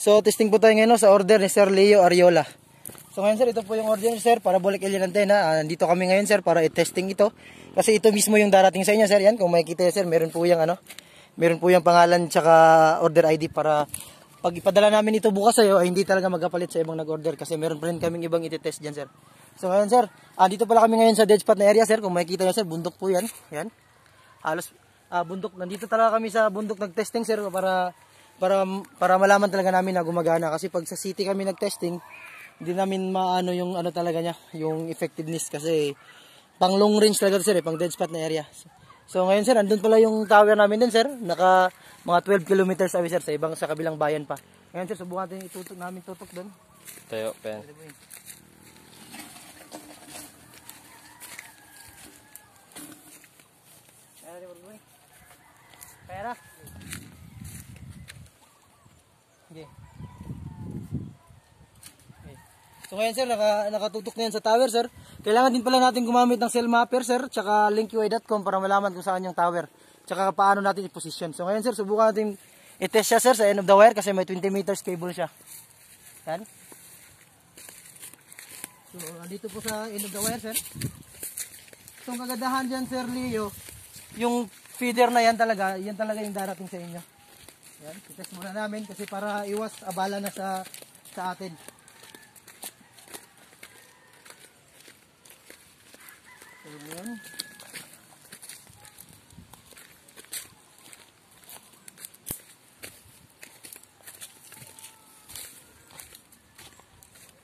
So testing po tayo ngayon sa order ni Sir Leo Ariola. So ngayon sir, ito po yung order ni sir, parabolic alien antenna. Ah, nandito kami ngayon sir para i-testing ito. Kasi ito mismo yung darating sa inyo sir. Yan, kung makikita sir, meron po yung ano, meron po yung pangalan tsaka order ID para pag ipadala namin ito bukas sa'yo ay hindi talaga magkapalit sa ibang nag-order kasi meron pa rin kaming ibang iti-test dyan sir. So ngayon sir, ah, dito pala kami ngayon sa dead spot na area sir. Kung makikita nyo sir, bundok po yan. Yan. Halos ah, bundok. Nandito talaga kami sa bundok nag-testing sir para para para malaman talaga namin na gumagana kasi pag sa city kami nagtesting, hindi namin maano yung ano talaga niya, yung effectiveness kasi pang long range talaga to, sir, eh, pang dead spot na area. So, so ngayon sir, andun pala yung tawag namin din sir, naka mga 12 kilometers away sir sa ibang sa kabilang bayan pa. Ngayon sir, subukan natin itutok namin tutok doon. Tayo, pen. Pera. Okay. okay. So ngayon sir, naka, nakatutok na yan sa tower sir. Kailangan din pala natin gumamit ng cell mapper sir, tsaka linkyway.com para malaman kung saan yung tower. Tsaka paano natin i-position. So ngayon sir, subukan natin i-test siya sir sa end of the wire kasi may 20 meters cable siya. Yan. So andito po sa end of the wire sir. So ang kagandahan dyan sir Leo, yung feeder na yan talaga, yan talaga yung darating sa inyo. Yan, titest muna namin kasi para iwas abala na sa sa atin. Ayan.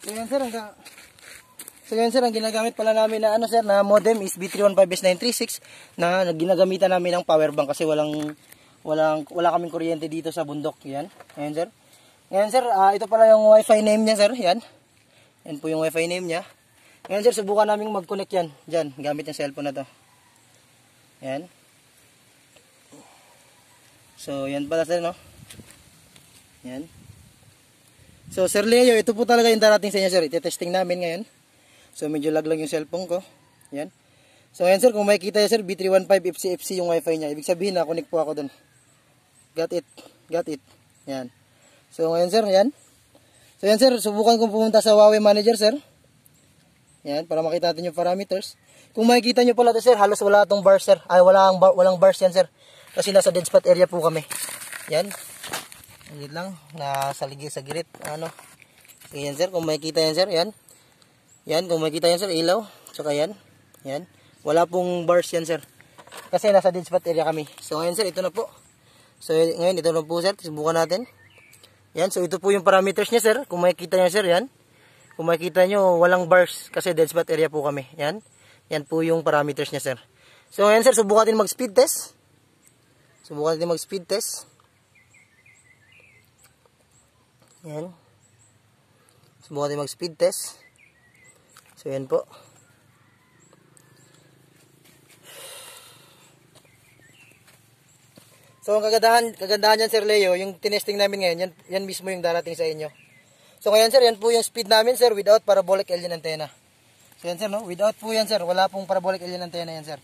So yan sir, ang, so yan sir, ang ginagamit pala namin na ano sir, na modem is B315S936 na ginagamitan namin ng power bank kasi walang Walang, wala kaming kuryente dito sa bundok. Yan. Ngayon, sir. Ngayon, sir, uh, ito pala yung wifi name niya, sir. Yan. Yan po yung wifi name niya. Ngayon, sir, subukan namin mag-connect yan. Diyan, gamit yung cellphone na to. Yan. So, yan pala, sir, no? Yan. So, Sir Leo, ito po talaga yung darating sa inyo, sir. Iti-testing namin ngayon. So, medyo lag lang yung cellphone ko. Yan. So, ayan, sir, kung makikita nyo, sir, B315 FCFC yung wifi niya. Ibig sabihin, na connect po ako dun. Got it. Got it. Yan. So, ngayon sir, yan. So, yan sir, subukan kong pumunta sa Huawei Manager, sir. Yan, para makita natin yung parameters. Kung makikita nyo pala ito, sir, halos wala itong bars, sir. Ay, wala ang bar, walang bars yan, sir. Kasi nasa dead spot area po kami. Yan. Yan lang, nasa ligi sa gilid. Ano. So, yan, sir, kung makikita yan, sir, yan. Yan, kung makikita yan, sir, ilaw. Tsaka yan. Yan. Wala pong bars yan, sir. Kasi nasa dead spot area kami. So, ngayon, sir, ito na po. So, ngayon, ito lang po, sir. Subukan natin. Yan. So, ito po yung parameters niya, sir. Kung makikita niya, sir, yan. Kung makikita niyo, walang bars kasi dead spot area po kami. Yan. Yan po yung parameters niya, sir. So, ngayon, sir, subukan natin mag-speed test. Subukan natin mag-speed test. Yan. Subukan natin mag-speed test. So, yan po. So ang kagandahan, kagandahan yan Sir Leo, yung tinesting namin ngayon, yan, yan mismo yung darating sa inyo. So ngayon Sir, yan po yung speed namin Sir without parabolic alien antenna. So yan Sir, no? without po yan Sir, wala pong parabolic alien antenna yan Sir.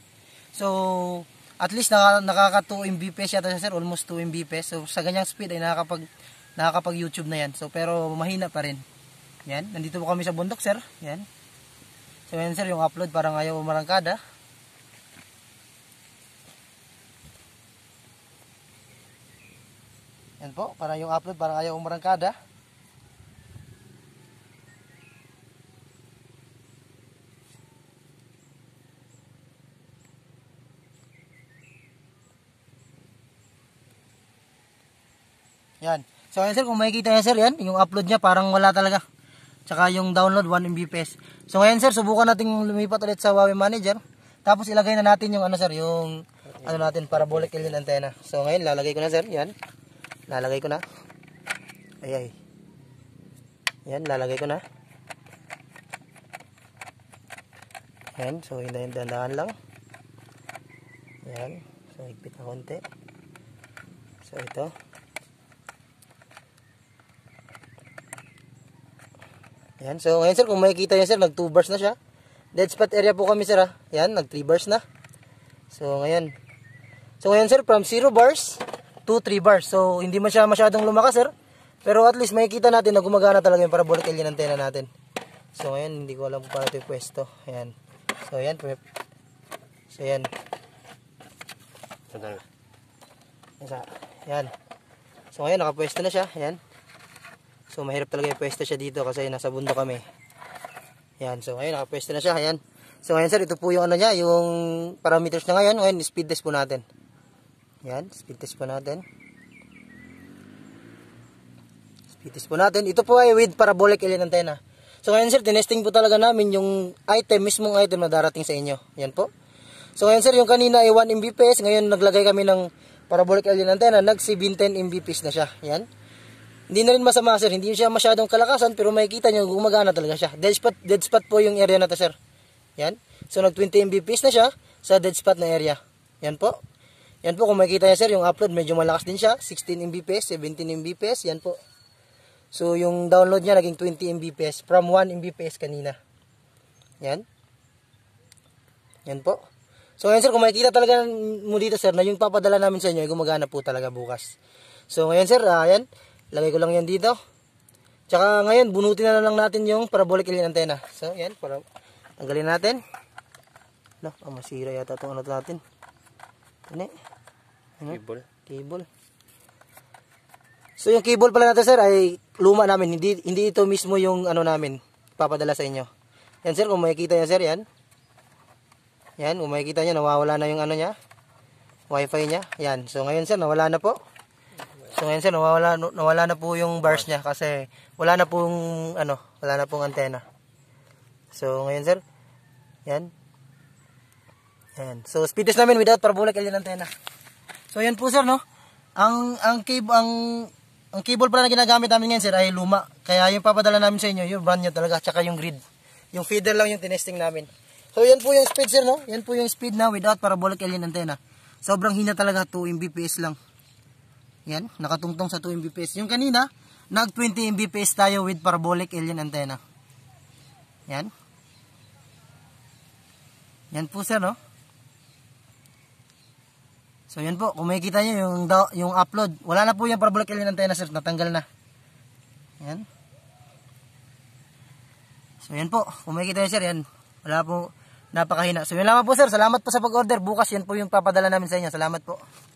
So at least naka, nakaka 2 Mbps yata Sir, almost 2 Mbps. So sa ganyang speed ay nakakapag, nakakapag YouTube na yan. So pero mahina pa rin. Yan, nandito po kami sa bundok Sir. Yan. So yan Sir, yung upload parang ayaw marangkada. Yan po, para yung upload, parang ayaw umarangkada. Yan. So ayan sir, kung makikita niya sir, yan, yung upload niya parang wala talaga. Tsaka yung download 1 Mbps. So ngayon sir, subukan natin lumipat ulit sa Huawei Manager. Tapos ilagay na natin yung ano sir, yung ano natin parabolic alien antenna. So ngayon lalagay ko na sir, yan. Lalagay ko na. Ay ay. Yan, lalagay ko na. Yan, so hindahin dandahan lang. Yan, so higpit na konti. So ito. Yan, so ngayon sir, kung makikita nyo sir, nag 2 bars na siya. Dead spot area po kami sir ha. Ah. Yan, nag 3 bars na. So ngayon. So ngayon sir, from 0 bars 2-3 bars. So, hindi man siya masyadong lumakas, sir. Pero at least makikita natin na gumagana talaga yung parabolic alien antenna natin. So, ayan. hindi ko alam kung paano ito pwesto. Ayan. So, ayan. So, ayan. Ayan. So, ngayon, nakapwesto na siya. Ayan. So, mahirap talaga yung pwesto siya dito kasi nasa bundok kami. Ayan. So, ngayon, nakapwesto na siya. Ayan. So, ngayon, sir, ito po yung ano niya, yung parameters na ngayon. Ngayon, speed test po natin. Yan, speed test po natin. Speed test po natin. Ito po ay with parabolic alien antenna. So ngayon sir, tinesting po talaga namin yung item, mismong item na darating sa inyo. Yan po. So ngayon sir, yung kanina ay 1 Mbps. Ngayon naglagay kami ng parabolic alien antenna. Nag 710 Mbps na siya. Yan. Hindi na rin masama sir. Hindi siya masyadong kalakasan pero makikita nyo gumagana talaga siya. Dead spot, dead spot po yung area na to sir. Yan. So nag 20 Mbps na siya sa dead spot na area. Yan po. Yan po, kung makikita niya sir, yung upload medyo malakas din siya. 16 Mbps, 17 Mbps, yan po. So, yung download niya naging 20 Mbps from 1 Mbps kanina. Yan. Yan po. So, ngayon sir, kung makikita talaga mo dito sir, na yung papadala namin sa inyo, gumagana po talaga bukas. So, ngayon sir, ayan, ah, uh, lagay ko lang yan dito. Tsaka ngayon, bunutin na lang natin yung parabolic alien antenna. So, yan, para tanggalin natin. No, oh, masira yata itong ano natin. Ano ano? Cable. Cable. So yung cable pala natin sir ay luma namin. Hindi hindi ito mismo yung ano namin papadala sa inyo. Yan sir, kung makikita niyo sir, yan. Yan, kung makikita niyo nawawala na yung ano niya. Wi-Fi niya. Yan. So ngayon sir, nawala na po. So ngayon sir, nawala nawala na po yung bars niya kasi wala na pong ano, wala na pong antena. So ngayon sir, yan. Yan. So speed test namin without parabolic alien antenna. So ayan po sir no. Ang ang cable ang ang cable pala na ginagamit namin ngayon sir ay luma. Kaya yung papadala namin sa inyo, yung brand niya talaga tsaka yung grid. Yung feeder lang yung tinesting namin. So yan po yung speed sir no. Yan po yung speed na without parabolic alien antenna. Sobrang hina talaga 2 Mbps lang. Yan, nakatungtong sa 2 Mbps. Yung kanina, nag 20 Mbps tayo with parabolic alien antenna. Yan. Yan po sir no. So yun po, kung makikita nyo yung, yung upload, wala na po yung parabolic alien antenna sir, natanggal na. Yan. So yan po, kung makikita nyo sir, yan. Wala po, napakahina. So yun lang po sir, salamat po sa pag-order. Bukas yan po yung papadala namin sa inyo. Salamat po.